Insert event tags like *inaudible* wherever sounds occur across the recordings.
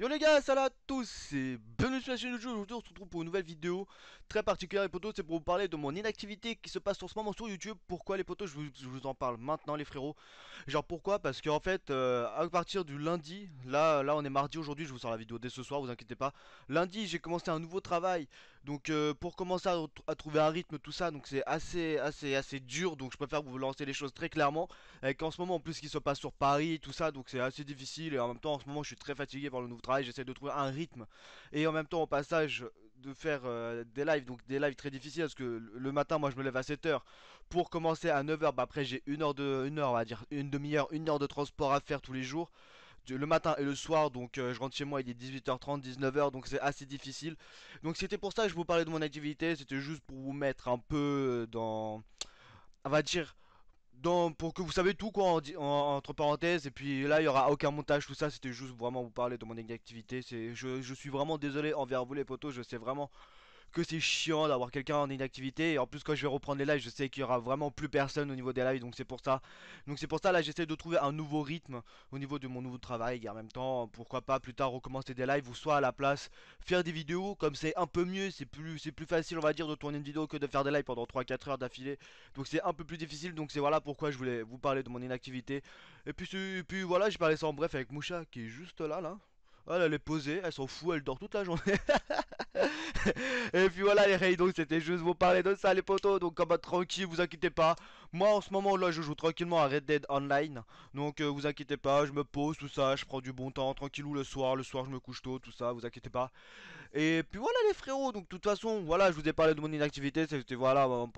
Yo les gars, salut à tous, c'est Bienvenue sur la chaîne de jeu, aujourd'hui on se retrouve pour une nouvelle vidéo très particulière les potos, c'est pour vous parler de mon inactivité qui se passe en ce moment sur YouTube, pourquoi les potos, je vous, en parle maintenant les frérots, genre pourquoi, parce qu'en fait, euh, à partir du lundi, là, là on est mardi aujourd'hui, je vous sors la vidéo dès ce soir, vous inquiétez pas, lundi j'ai commencé un nouveau travail, donc euh, pour commencer à, trouver un rythme tout ça donc c'est assez assez assez dur donc je préfère vous lancer les choses très clairement et qu'en ce moment en plus qu'il se passe sur Paris tout ça donc c'est assez difficile et en même temps en ce moment je suis très fatigué par le nouveau travail j'essaie de trouver un rythme et en même temps au passage de faire euh, des lives donc des lives très difficiles parce que le matin moi je me lève à 7h pour commencer à 9h bah après j'ai une heure de une heure on va dire une demi-heure une heure de transport à faire tous les jours le matin et le soir. Donc euh, je rentre chez moi, il est 18h30, 19h, donc c'est assez difficile. Donc c'était pour ça que je vous parlais de mon activité. C'était juste pour vous mettre un peu euh, dans... On va dire... Dans, pour que vous savez tout quoi entre parenthèses et puis là il y aura aucun montage tout ça c'était juste vraiment vous parler de mon activité je, je suis vraiment désolé envers vous les potos je sais vraiment que c'est chiant d'avoir quelqu'un en inactivité. Et en plus, quand je vais reprendre les lives, je sais qu'il y aura vraiment plus personne au niveau des lives. Donc c'est pour ça. Donc c'est pour ça, là, j'essaie de trouver un nouveau rythme au niveau de mon nouveau travail. Et en même temps, pourquoi pas plus tard recommencer des lives ou soit à la place faire des vidéos. Comme c'est un peu mieux, c'est plus, c'est plus facile, on va dire, de tourner une vidéo que de faire des lives pendant 3-4 heures d'affilée. Donc c'est un peu plus difficile. Donc c'est voilà pourquoi je voulais vous parler de mon inactivité. Et puis, puis voilà, j'ai parlé ça en bref avec Moucha qui est juste là, là. Ah, elle, elle est posée, elle s'en fout, elle dort toute la journée. *laughs* Et puis voilà les raids, donc c'était juste vous parler de ça les potos. Donc en bas tranquille, vous inquiétez pas. Moi en ce moment là, je joue tranquillement à Red Dead Online. Donc euh, vous inquiétez pas, je me pose tout ça, je prends du bon temps, tranquillou le soir. Le soir, je me couche tôt, tout ça, vous inquiétez pas. Et puis voilà les frérots, donc de toute façon, voilà, je vous ai parlé de mon inactivité, c'était voilà, en,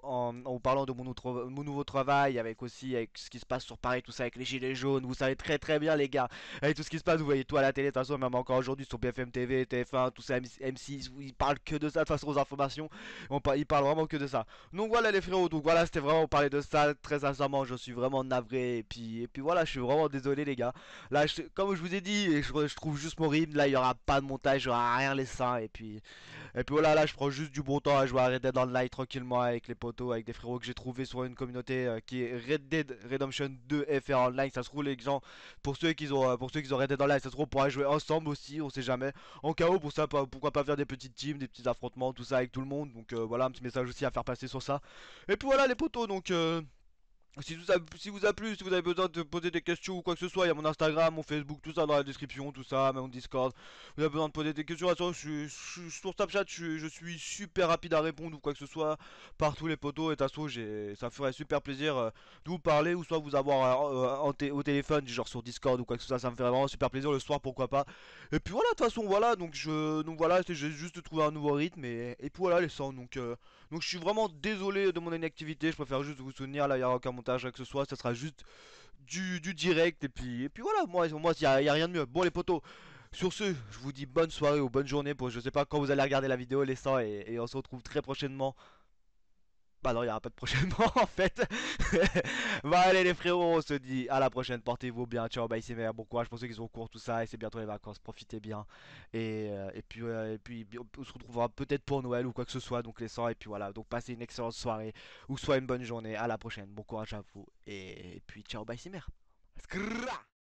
en, parlant de mon, nouveau travail, avec aussi avec ce qui se passe sur Paris, tout ça, avec les gilets jaunes, vous savez très très bien les gars, avec tout ce qui se passe, vous voyez tout à la télé, de toute façon, même encore aujourd'hui sur BFM TV, TF1, tout ça, M6, ils parlent que de ça, de toute façon aux informations, on, ils parlent vraiment que de ça. Donc voilà les frérots, donc voilà, c'était vraiment parler de ça, très sincèrement, je suis vraiment navré, et puis, et puis voilà, je suis vraiment désolé les gars. Là, comme je vous ai dit, je, je trouve juste mon là il y aura pas de montage, il y aura rien les seins. Et puis, et puis voilà, là, je prends juste du bon temps à jouer à Red Dead Online tranquillement avec les potos, avec des frérots que j'ai trouvé sur une communauté euh, qui est Red Dead Redemption 2 FR Online. Ça se roule les gens, pour ceux qui ont, euh, pour ceux qui ont Red Dead Online, ça se trouve, on pourra jouer ensemble aussi, on sait jamais. En chaos pour ça, pourquoi pas faire des petites teams, des petits affrontements, tout ça avec tout le monde. Donc euh, voilà, un petit message aussi à faire passer sur ça. Et puis voilà, les potos, donc. Si, ça, si vous a plu, si vous avez besoin de poser des questions ou quoi que ce soit, il y a mon Instagram, mon Facebook, tout ça dans la description, tout ça, mon Discord. Vous avez besoin de poser des questions, je, sur Snapchat, je, suis super rapide à répondre ou quoi que ce soit par tous les poteaux et t'assaut, ça me ferait super plaisir euh, de vous parler ou soit vous avoir euh, au téléphone, genre sur Discord ou quoi que ce soit, ça me ferait vraiment super plaisir le soir, pourquoi pas. Et puis voilà, de toute façon, voilà, donc je, donc voilà, j'ai juste trouvé un nouveau rythme et, et puis voilà les sons, donc, euh, donc je suis vraiment désolé de mon inactivité, je préfère juste vous souvenir, là, il y a Hein, que ce soit, ça sera juste du, direct. Et puis, et puis voilà, moi, moi il n'y a, rien de mieux. Bon, les potos, sur ce, je vous dis bonne soirée ou bonne journée pour je sais pas quand vous allez regarder la vidéo, les et on se retrouve très prochainement bah non, il n'y aura pas de prochainement *laughs* en fait. *laughs* Bon bah allez les frérots, on se dit à la prochaine. Portez-vous bien. Ciao, bye, c'est Bon courage pour ceux qui sont au cours, tout ça. Et c'est bientôt les vacances. Profitez bien. Et, puis, euh, et puis euh, on se retrouvera peut-être pour Noël ou quoi que ce soit. Donc les sorts. Et puis voilà. Donc passez une excellente soirée ou soit une bonne journée. À la prochaine. Bon courage à vous. Et, puis ciao, bye, c'est